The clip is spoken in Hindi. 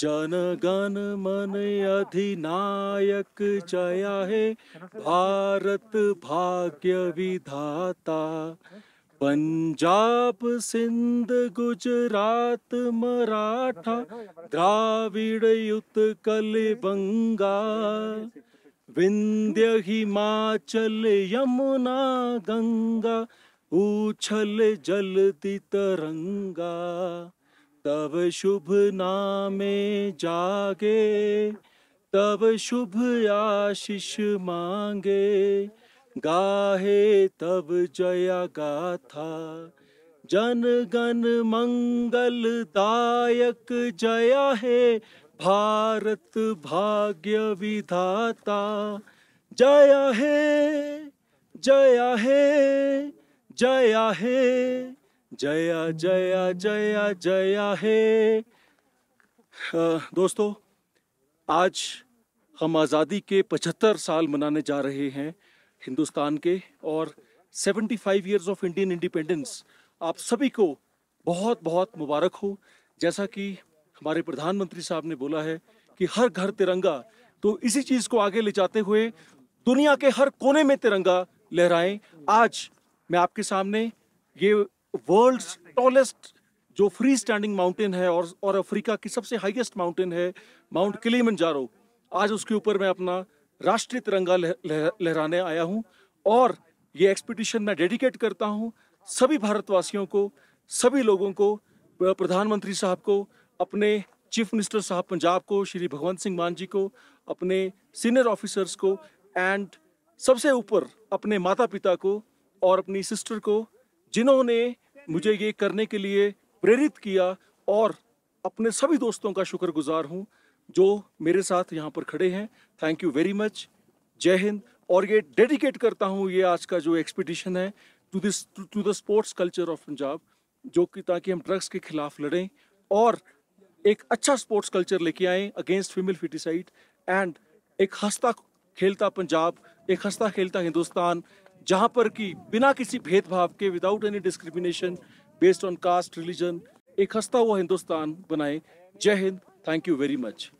जन गण मन अधिनायक जया है भारत भाग्य विधाता पंजाब सिंध गुजरात मराठा द्राविड युत बंगा विंध्य हिमाचल यमुना गंगा उछल जल तरंगा तब शुभ नामे जागे तब शुभ आशीष मांगे गाहे तब जया गाथा जन गण मंगल दायक जया है भारत भाग्य विधाता जया है जया है जया है जया जया जया जया हे दोस्तों आज हम आज़ादी के 75 साल मनाने जा रहे हैं हिंदुस्तान के और 75 five years of Indian independence आप सभी को बहुत बहुत मुबारक हो जैसा कि हमारे प्रधानमंत्री साहब ने बोला है कि हर घर तिरंगा तो इसी चीज़ को आगे ले जाते हुए दुनिया के हर कोने में तिरंगा लहराएं आज मैं आपके सामने ये वर्ल्ड टॉलेस्ट जो फ्री स्टैंडिंग माउंटेन है और और अफ्रीका की सबसे हाईएस्ट माउंटेन है माउंट किलीमंजारो आज उसके ऊपर मैं अपना राष्ट्रीय तिरंगा लहराने आया हूं और ये एक्सपीडिशन मैं डेडिकेट करता हूं सभी भारतवासियों को सभी लोगों को प्रधानमंत्री साहब को अपने चीफ मिनिस्टर साहब पंजाब को श्री भगवंत सिंह मान जी को अपने सीनियर ऑफिसर्स को एंड सबसे ऊपर अपने माता पिता को और अपनी सिस्टर को जिन्होंने मुझे ये करने के लिए प्रेरित किया और अपने सभी दोस्तों का शुक्रगुजार हूँ जो मेरे साथ यहाँ पर खड़े हैं थैंक यू वेरी मच जय हिंद और ये डेडिकेट करता हूँ ये आज का जो एक्सपीडिशन है to this to the sports culture of Punjab जो कि ताकि हम ड्रग्स के खिलाफ लड़ें और एक अच्छा स्पोर्ट्स कल्चर लेके आए अगेंस्ट फीमेल फिटिसाइड एंड एक हंसता खेलता पंजाब एक हंसता खेलता हिंदुस्तान जहाँ पर कि बिना किसी भेदभाव के without any discrimination based on caste religion एक हंसता हुआ हिंदुस्तान बनाए Jai Hind thank you very much